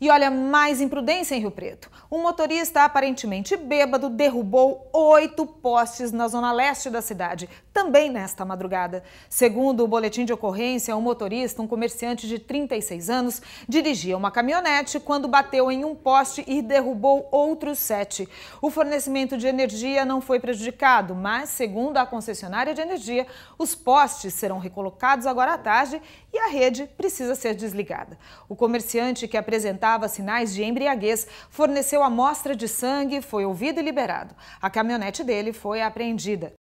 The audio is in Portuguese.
E olha mais imprudência em Rio Preto. Um motorista aparentemente bêbado derrubou oito postes na zona leste da cidade, também nesta madrugada. Segundo o boletim de ocorrência, um motorista, um comerciante de 36 anos, dirigia uma caminhonete quando bateu em um poste e derrubou outros sete. O fornecimento de energia não foi prejudicado, mas, segundo a concessionária de energia, os postes serão recolocados agora à tarde e a rede precisa ser desligada. O comerciante, que apresentava sinais de embriaguez, forneceu ofereceu amostra de sangue, foi ouvido e liberado. A caminhonete dele foi apreendida.